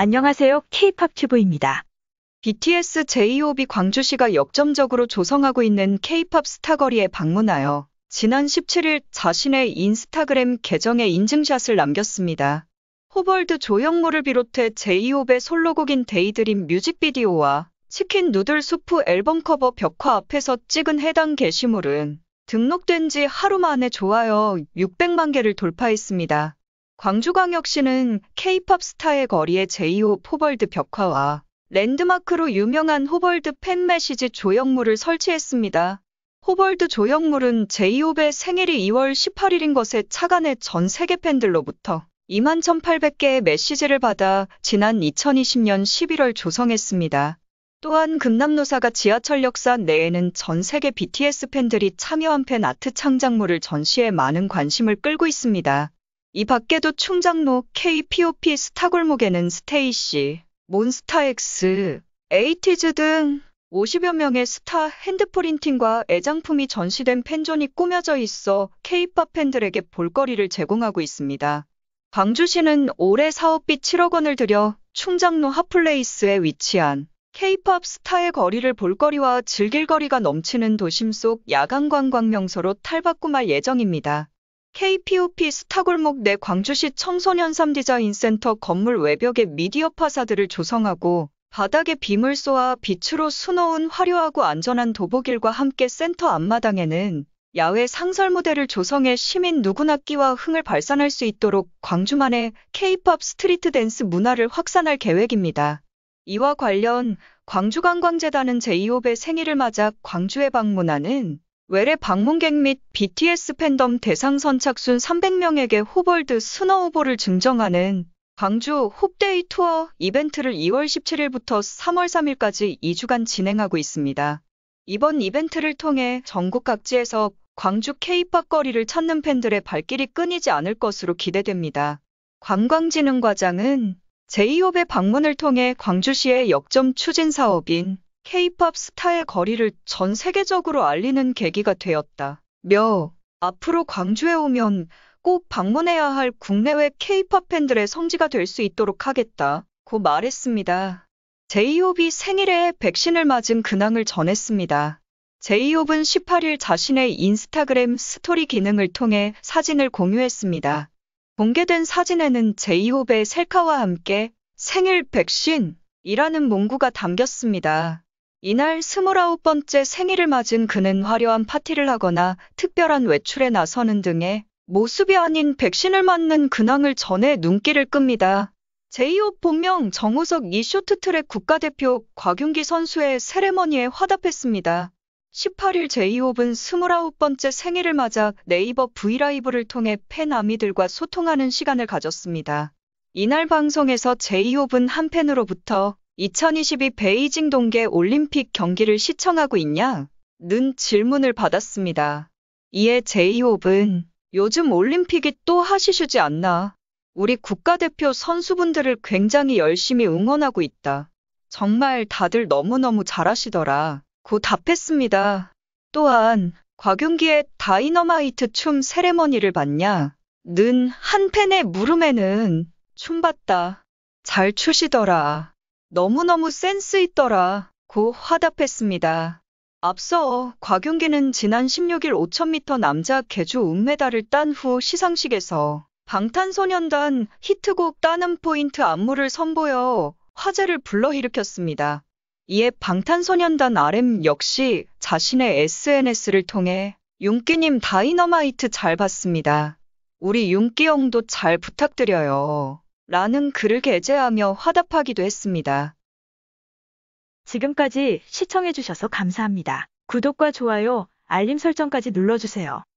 안녕하세요. K-팝 튜브입니다. BTS j h e o p 광주시가 역점적으로 조성하고 있는 K-팝 스타거리에 방문하여 지난 17일 자신의 인스타그램 계정에 인증샷을 남겼습니다. 호벌드 조형모를 비롯해 J-HOP의 e 솔로곡인 데이드림 뮤직비디오와 치킨 누들 수프 앨범 커버 벽화 앞에서 찍은 해당 게시물은 등록된 지 하루 만에 좋아요 600만 개를 돌파했습니다. 광주광역시는 K-팝 스타의 거리에 제2호 포벌드 벽화와 랜드마크로 유명한 호벌드 팬 메시지 조형물을 설치했습니다. 호벌드 조형물은 제이홉의 생일이 2월 18일인 것에 착안해 전 세계 팬들로부터 2만 1,800개의 메시지를 받아 지난 2020년 11월 조성했습니다. 또한 금남노사가 지하철역사 내에는 전 세계 BTS 팬들이 참여한 팬 아트 창작물을 전시해 많은 관심을 끌고 있습니다. 이 밖에도 충장로 KPOP 스타골목에는 스테이시, 몬스타엑스, 에이티즈 등 50여 명의 스타 핸드프린팅과 애장품이 전시된 팬존이 꾸며져 있어 K-팝 팬들에게 볼거리를 제공하고 있습니다. 광주시는 올해 사업비 7억 원을 들여 충장로 핫플레이스에 위치한 K-팝 스타의 거리를 볼거리와 즐길 거리가 넘치는 도심 속 야간 관광 명소로 탈바꿈할 예정입니다. KPOP 스타골목 내 광주시 청소년 3디자인센터 건물 외벽에 미디어 파사드를 조성하고 바닥에 빔을 쏘아 빛으로 수놓은 화려하고 안전한 도보길과 함께 센터 앞마당에는 야외 상설 무대를 조성해 시민 누구나 끼와 흥을 발산할 수 있도록 광주만의 K-팝 스트리트 댄스 문화를 확산할 계획입니다. 이와 관련 광주관광재단은 제2호배 생일을 맞아 광주에 방문하는 외래 방문객 및 BTS 팬덤 대상 선착순 300명에게 호벌드 스노우보를 증정하는 광주 홉데이 투어 이벤트를 2월 17일부터 3월 3일까지 2주간 진행하고 있습니다. 이번 이벤트를 통해 전국 각지에서 광주 케이팝 거리를 찾는 팬들의 발길이 끊이지 않을 것으로 기대됩니다. 관광진흥과장은 제이홉의 방문을 통해 광주시의 역점 추진 사업인 케이팝 스타의 거리를 전 세계적으로 알리는 계기가 되었다. 며 앞으로 광주에 오면 꼭 방문해야 할 국내외 케이팝 팬들의 성지가 될 수 있도록 하겠다. 고 말했습니다. 제이홉이 생일에 백신을 맞은 근황을 전했습니다. 제이홉은 18일 자신의 인스타그램 스토리 기능을 통해 사진을 공유했습니다. 공개된 사진에는 제이홉의 셀카와 함께 생일 백신이라는 문구가 담겼습니다. 이날 29번째 생일을 맞은 그는 화려한 파티를 하거나 특별한 외출에 나서는 등의 모습이 아닌 백신을 맞는 근황을 전해 눈길을 끕니다. 제이홉 본명 정우석 이 쇼트트랙 국가대표 곽윤기 선수의 세레머니에 화답했습니다. 18일 제이홉은 29번째 생일을 맞아 네이버 브이라이브를 통해 팬 아미들과 소통하는 시간을 가졌습니다. 이날 방송에서 제이홉은 한 팬으로부터 2022 베이징 동계 올림픽 경기를 시청하고 있냐? 는 질문을 받았습니다. 이에 제이홉은 요즘 올림픽이 또하시시지 않나. 우리 국가대표 선수분들을 굉장히 열심히 응원하고 있다. 정말 다들 너무너무 잘하시더라. 고 답했습니다. 또한 곽윤기의 다이너마이트 춤 세레머니를 봤냐? 는 한 팬의 물음에는 춤 봤다. 잘 추시더라. 너무너무 센스 있더라. 고 화답했습니다. 앞서 곽윤기는 지난 16일 5000m 남자 개주 은메달을 딴 후 시상식에서 방탄소년단 히트곡 따는 포인트 안무를 선보여 화제를 불러일으켰습니다. 이에 방탄소년단 RM 역시 자신의 SNS를 통해 윤기님 다이너마이트 잘 봤습니다. 우리 윤기 형도 잘 부탁드려요. 라는 글을 게재하며 화답하기도 했습니다. 지금까지 시청해주셔서 감사합니다. 구독과 좋아요, 알림 설정까지 눌러주세요.